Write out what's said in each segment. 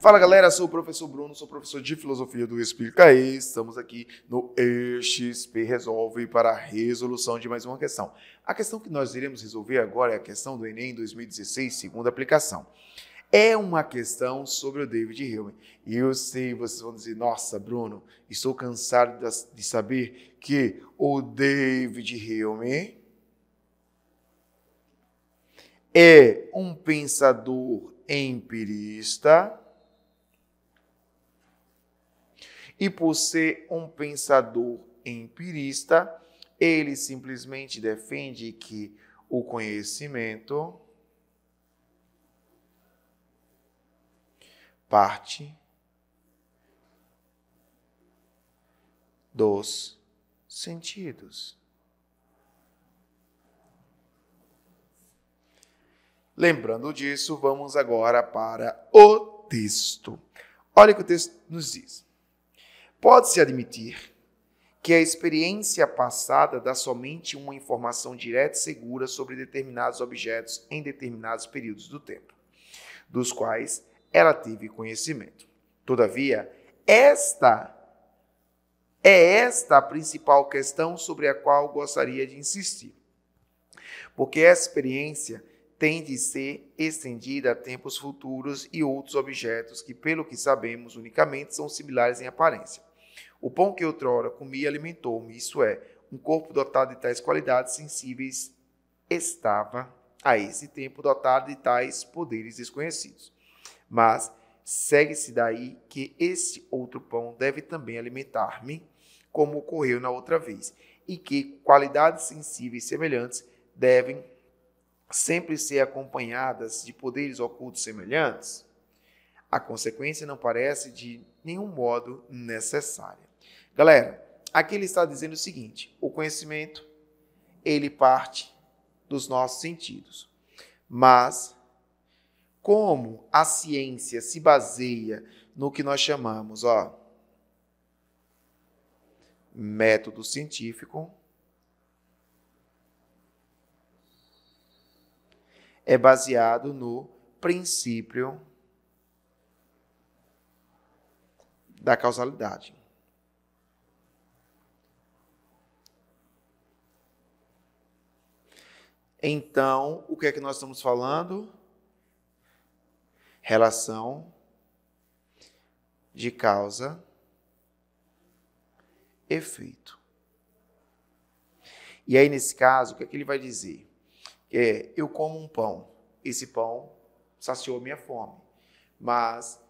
Fala galera, sou o professor Bruno, sou professor de Filosofia do Espírito e Estamos aqui no EXP Resolve para a resolução de mais uma questão. A questão que nós iremos resolver agora é a questão do Enem 2016, segunda aplicação. É uma questão sobre o David Hume. E eu sei, vocês vão dizer, nossa, Bruno, estou cansado de saber que o David Hume é um pensador empirista e por ser um pensador empirista, ele simplesmente defende que o conhecimento parte dos sentidos. Lembrando disso, vamos agora para o texto. Olha o que o texto nos diz. Pode-se admitir que a experiência passada dá somente uma informação direta e segura sobre determinados objetos em determinados períodos do tempo, dos quais ela teve conhecimento. Todavia, esta é esta a principal questão sobre a qual gostaria de insistir, porque a experiência tem de ser estendida a tempos futuros e outros objetos que, pelo que sabemos, unicamente são similares em aparência. O pão que outrora comi alimentou-me, isso é, um corpo dotado de tais qualidades sensíveis estava a esse tempo dotado de tais poderes desconhecidos. Mas segue-se daí que esse outro pão deve também alimentar-me, como ocorreu na outra vez, e que qualidades sensíveis semelhantes devem sempre ser acompanhadas de poderes ocultos semelhantes? A consequência não parece de nenhum modo necessária. Galera, aqui ele está dizendo o seguinte: o conhecimento ele parte dos nossos sentidos. Mas como a ciência se baseia no que nós chamamos, ó, método científico, é baseado no princípio da causalidade. Então, o que é que nós estamos falando? Relação de causa efeito. E aí, nesse caso, o que, é que ele vai dizer? É, eu como um pão, esse pão saciou minha fome, mas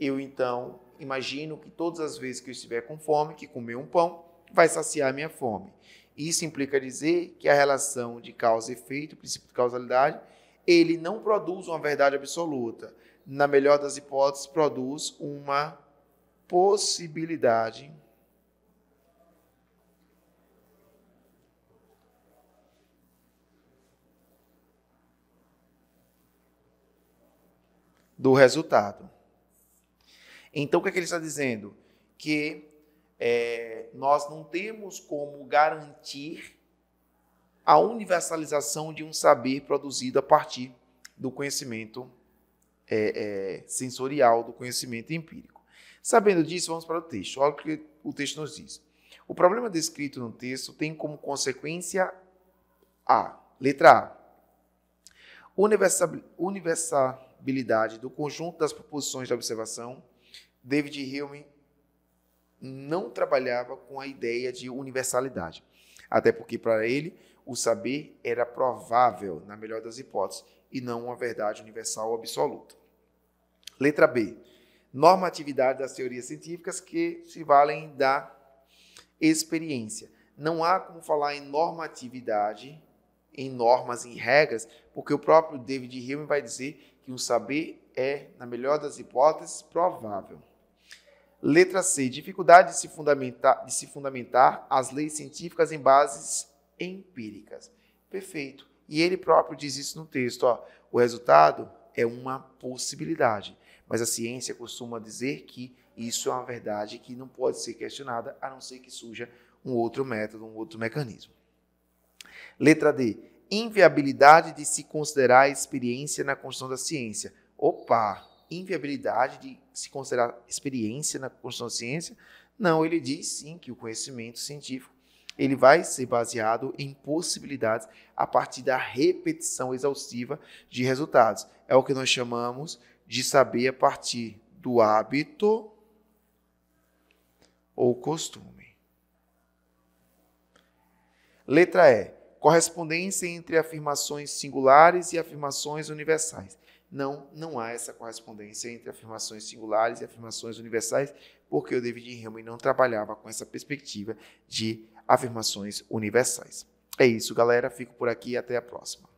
eu então imagino que todas as vezes que eu estiver com fome, que comer um pão, vai saciar minha fome. Isso implica dizer que a relação de causa e efeito, o princípio de causalidade, ele não produz uma verdade absoluta. Na melhor das hipóteses, produz uma possibilidade do resultado. Então, o que, é que ele está dizendo? Que é, nós não temos como garantir a universalização de um saber produzido a partir do conhecimento é, é, sensorial, do conhecimento empírico. Sabendo disso, vamos para o texto. Olha o que o texto nos diz. O problema descrito no texto tem como consequência a letra A universabilidade do conjunto das proposições de observação. David Hilme, não trabalhava com a ideia de universalidade. Até porque, para ele, o saber era provável, na melhor das hipóteses, e não uma verdade universal absoluta. Letra B. Normatividade das teorias científicas que se valem da experiência. Não há como falar em normatividade, em normas, em regras, porque o próprio David Hume vai dizer que um saber é, na melhor das hipóteses, provável. Letra C. Dificuldade de se fundamentar, de se fundamentar as leis científicas em bases empíricas. Perfeito. E ele próprio diz isso no texto. Ó. O resultado é uma possibilidade, mas a ciência costuma dizer que isso é uma verdade que não pode ser questionada, a não ser que surja um outro método, um outro mecanismo. Letra D. Inviabilidade de se considerar a experiência na construção da ciência. Opa! Inviabilidade de se considerar experiência na construção da ciência? Não, ele diz sim que o conhecimento científico ele vai ser baseado em possibilidades a partir da repetição exaustiva de resultados. É o que nós chamamos de saber a partir do hábito ou costume. Letra E. Correspondência entre afirmações singulares e afirmações universais não, não há essa correspondência entre afirmações singulares e afirmações universais, porque o David Hume não trabalhava com essa perspectiva de afirmações universais. É isso, galera. Fico por aqui e até a próxima.